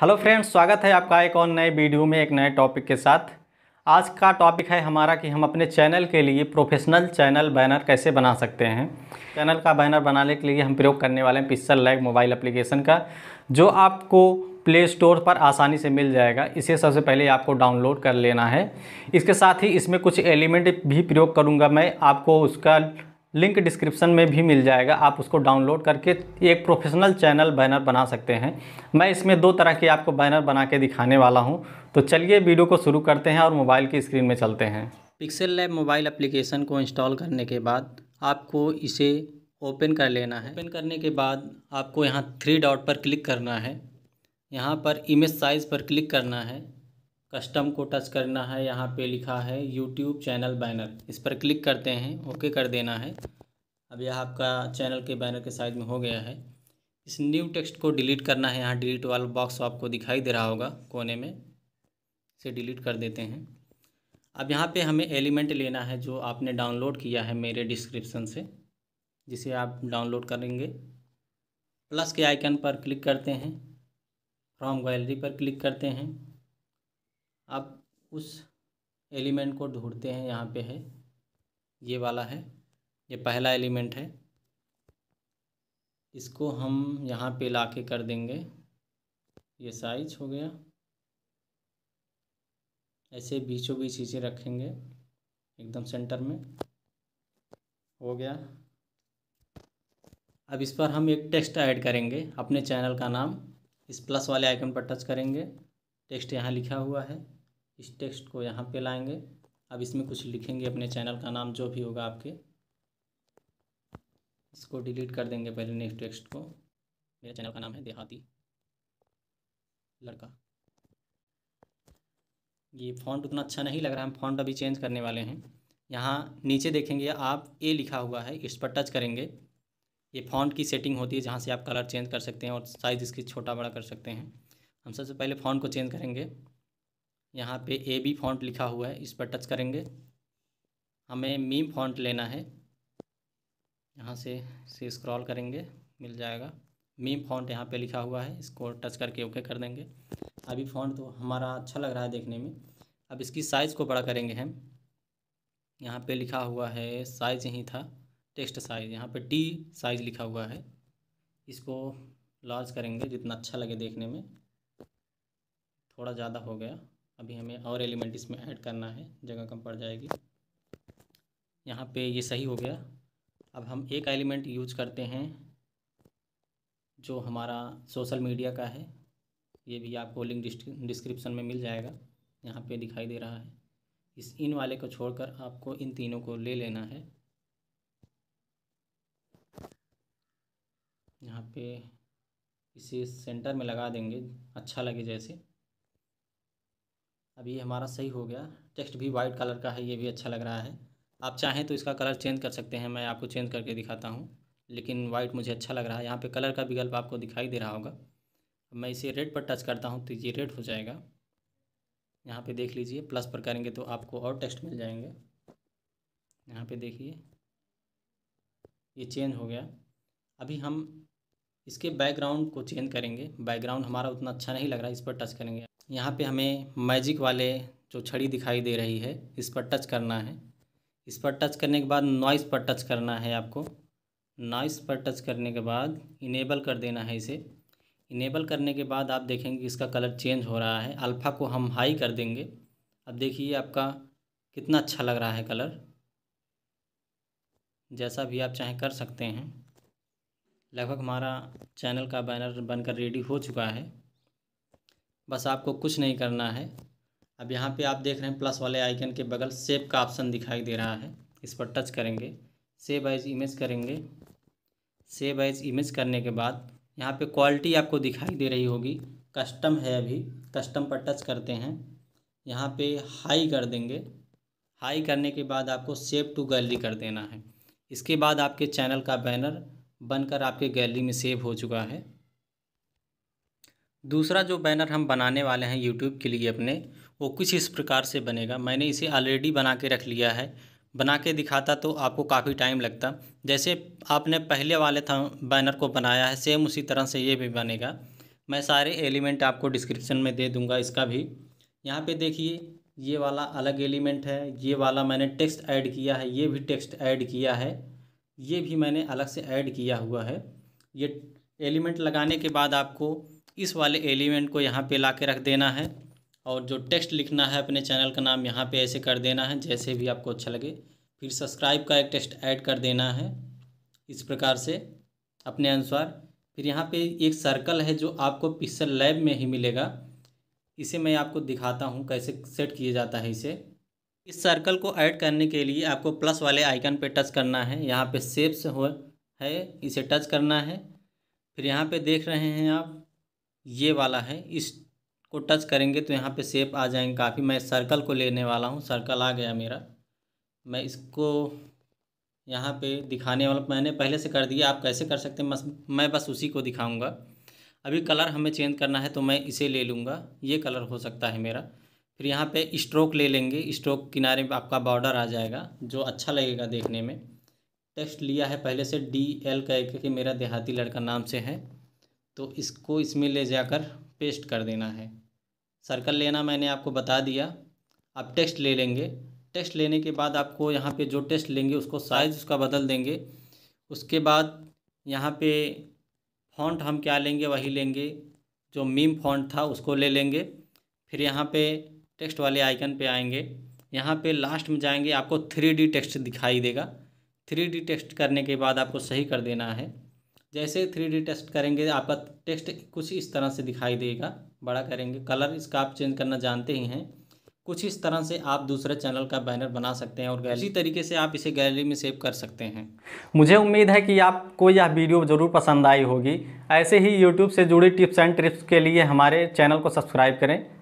hello friends स्वागत है आपका एक और नए वीडियो में एक नए टॉपिक के साथ आज का टॉपिक है हमारा कि हम अपने चैनल के लिए प्रोफेशनल चैनल बैनर कैसे बना सकते हैं चैनल का बैनर बनाने के लिए हम प्रयोग करने वाले हैं पिक्सल लैग मोबाइल एप्लीकेशन का जो आपको प्ले स्टोर पर आसानी से मिल जाएगा इसे सबसे पहले आपको डाउनलोड कर लेना है इसके साथ ही इसमें कुछ एलिमेंट भी प्रयोग करूँगा मैं आपको उसका लिंक डिस्क्रिप्शन में भी मिल जाएगा आप उसको डाउनलोड करके एक प्रोफेशनल चैनल बैनर बना सकते हैं मैं इसमें दो तरह के आपको बैनर बना के दिखाने वाला हूं तो चलिए वीडियो को शुरू करते हैं और मोबाइल की स्क्रीन में चलते हैं पिक्सल लैब मोबाइल एप्लीकेशन को इंस्टॉल करने के बाद आपको इसे ओपन कर लेना है ओपन करने के बाद आपको यहाँ थ्री डॉट पर क्लिक करना है यहाँ पर इमेज साइज़ पर क्लिक करना है कस्टम को टच करना है यहाँ पे लिखा है यूट्यूब चैनल बैनर इस पर क्लिक करते हैं ओके कर देना है अब यह आपका चैनल के बैनर के साइज में हो गया है इस न्यू टेक्स्ट को डिलीट करना है यहाँ डिलीट वाला बॉक्स तो आपको दिखाई दे रहा होगा कोने में से डिलीट कर देते हैं अब यहाँ पे हमें एलिमेंट लेना है जो आपने डाउनलोड किया है मेरे डिस्क्रिप्सन से जिसे आप डाउनलोड करेंगे प्लस के आइकन पर क्लिक करते हैं फ्रॉम गैलरी पर क्लिक करते हैं आप उस एलिमेंट को ढूंढते हैं यहाँ पे है ये वाला है ये पहला एलिमेंट है इसको हम यहाँ पे ला के कर देंगे ये साइज हो गया ऐसे बीचों बीच चीज़ें रखेंगे एकदम सेंटर में हो गया अब इस पर हम एक टेक्स्ट ऐड करेंगे अपने चैनल का नाम इस प्लस वाले आइकन पर टच करेंगे टेक्स्ट यहाँ लिखा हुआ है इस टेक्स्ट को यहाँ पे लाएंगे अब इसमें कुछ लिखेंगे अपने चैनल का नाम जो भी होगा आपके इसको डिलीट कर देंगे पहले नेक्स्ट टेक्स्ट को मेरे चैनल का नाम है देहाती लड़का ये फॉन्ट उतना अच्छा नहीं लग रहा है हम फॉन्ट अभी चेंज करने वाले हैं यहाँ नीचे देखेंगे आप ए लिखा हुआ है इस पर टच करेंगे ये फॉन्ट की सेटिंग होती है जहाँ से आप कलर चेंज कर सकते हैं और साइज़ इसकी छोटा बड़ा कर सकते हैं हम सबसे पहले फॉन्ट को चेंज करेंगे यहाँ पे ए बी फॉन्ट लिखा हुआ है इस पर टच करेंगे हमें मीम फॉन्ट लेना है यहाँ से से स्क्रॉल करेंगे मिल जाएगा मीम फॉन्ट यहाँ पे लिखा हुआ है इसको टच करके ओके कर देंगे अभी फॉन्ट तो हमारा अच्छा लग रहा है देखने में अब इसकी साइज़ को बड़ा करेंगे हम यहाँ पे लिखा हुआ है साइज़ यहीं था टेक्स्ट साइज़ यहाँ पे टी साइज़ लिखा हुआ है इसको लार्ज करेंगे जितना अच्छा लगे देखने में थोड़ा ज़्यादा हो गया अभी हमें और एलिमेंट इसमें ऐड करना है जगह कम पड़ जाएगी यहाँ पे ये सही हो गया अब हम एक एलिमेंट यूज करते हैं जो हमारा सोशल मीडिया का है ये भी आपको लिंक डिस्क्रिप्शन में मिल जाएगा यहाँ पे दिखाई दे रहा है इस इन वाले को छोड़कर आपको इन तीनों को ले लेना है यहाँ पे इसे सेंटर में लगा देंगे अच्छा लगे जैसे अब ये हमारा सही हो गया टेक्स्ट भी वाइट कलर का है ये भी अच्छा लग रहा है आप चाहें तो इसका कलर चेंज कर सकते हैं मैं आपको चेंज करके दिखाता हूँ लेकिन वाइट मुझे अच्छा लग रहा है यहाँ पे कलर का विकल्प आपको दिखाई दे रहा होगा मैं इसे रेड पर टच करता हूँ तो ये रेड हो जाएगा यहाँ पे देख लीजिए प्लस पर करेंगे तो आपको और टेक्स्ट मिल जाएंगे यहाँ पे देखिए ये चेंज हो गया अभी हम इसके बैकग्राउंड को चेंज करेंगे बैकग्राउंड हमारा उतना अच्छा नहीं लग रहा है इस पर टच करेंगे यहाँ पे हमें मैजिक वाले जो छड़ी दिखाई दे रही है इस पर टच करना है इस पर टच करने के बाद नॉइस पर टच करना है आपको नॉइस पर टच करने के बाद इनेबल कर देना है इसे इनेबल करने के बाद आप देखेंगे इसका कलर चेंज हो रहा है अल्फ़ा को हम हाई कर देंगे अब देखिए आपका कितना अच्छा लग रहा है कलर जैसा भी आप चाहें कर सकते हैं लगभग हमारा चैनल का बैनर बनकर रेडी हो चुका है बस आपको कुछ नहीं करना है अब यहाँ पे आप देख रहे हैं प्लस वाले आइकन के बगल सेव का ऑप्शन दिखाई दे रहा है इस पर टच करेंगे सेव एज इमेज करेंगे सेव एज इमेज करने के बाद यहाँ पे क्वालिटी आपको दिखाई दे रही होगी कस्टम है अभी कस्टम पर टच करते हैं यहाँ पे हाई कर देंगे हाई करने के बाद आपको सेव टू गैलरी कर देना है इसके बाद आपके चैनल का बैनर बनकर आपके गैलरी में सेव हो चुका है दूसरा जो बैनर हम बनाने वाले हैं यूट्यूब के लिए अपने वो कुछ इस प्रकार से बनेगा मैंने इसे ऑलरेडी बना के रख लिया है बना के दिखाता तो आपको काफ़ी टाइम लगता जैसे आपने पहले वाले था बैनर को बनाया है सेम उसी तरह से ये भी बनेगा मैं सारे एलिमेंट आपको डिस्क्रिप्शन में दे दूंगा इसका भी यहाँ पे देखिए ये वाला अलग एलिमेंट है ये वाला मैंने टेक्स्ट ऐड किया है ये भी टेक्स्ट ऐड किया है ये भी मैंने अलग से ऐड किया हुआ है ये एलिमेंट लगाने के बाद आपको इस वाले एलिमेंट को यहाँ पे ला के रख देना है और जो टेक्स्ट लिखना है अपने चैनल का नाम यहाँ पे ऐसे कर देना है जैसे भी आपको अच्छा लगे फिर सब्सक्राइब का एक टेक्स्ट ऐड कर देना है इस प्रकार से अपने अनुसार फिर यहाँ पे एक सर्कल है जो आपको पिक्सल लैब में ही मिलेगा इसे मैं आपको दिखाता हूँ कैसे सेट किया जाता है इसे इस सर्कल को ऐड करने के लिए आपको प्लस वाले आइकन पर टच करना है यहाँ पर सेप्स हो है इसे टच करना है फिर यहाँ पे देख रहे हैं आप ये वाला है इसको टच करेंगे तो यहाँ पे सेप आ जाएंगे काफ़ी मैं सर्कल को लेने वाला हूँ सर्कल आ गया मेरा मैं इसको यहाँ पे दिखाने वाला मैंने पहले से कर दिया आप कैसे कर सकते हैं बस मैं बस उसी को दिखाऊँगा अभी कलर हमें चेंज करना है तो मैं इसे ले लूँगा ये कलर हो सकता है मेरा फिर यहाँ पे स्ट्रोक ले लेंगे स्ट्रोक किनारे में आपका बॉर्डर आ जाएगा जो अच्छा लगेगा देखने में टेक्स्ट लिया है पहले से डी एल कह के मेरा देहाती लड़का नाम से है तो इसको इसमें ले जाकर पेस्ट कर देना है सर्कल लेना मैंने आपको बता दिया आप टेक्स्ट ले लेंगे टेक्स्ट लेने के बाद आपको यहाँ पे जो टेक्स्ट लेंगे उसको साइज़ उसका बदल देंगे उसके बाद यहाँ पे फॉन्ट हम क्या लेंगे वही लेंगे जो मीम फॉन्ट था उसको ले लेंगे फिर यहाँ पे टेक्स्ट वाले आइकन पे आएंगे यहाँ पे लास्ट में जाएंगे आपको थ्री डी टेक्स्ट दिखाई देगा थ्री डी टेक्स्ट करने के बाद आपको सही कर देना है जैसे थ्री टेस्ट करेंगे आपका टेक्स्ट कुछ इस तरह से दिखाई देगा बड़ा करेंगे कलर इसका आप चेंज करना जानते ही हैं कुछ इस तरह से आप दूसरे चैनल का बैनर बना सकते हैं और इसी तरीके से आप इसे गैलरी में सेव कर सकते हैं मुझे उम्मीद है कि आपको यह वीडियो ज़रूर पसंद आई होगी ऐसे ही यूट्यूब से जुड़ी टिप्स एंड ट्रिप्स के लिए हमारे चैनल को सब्सक्राइब करें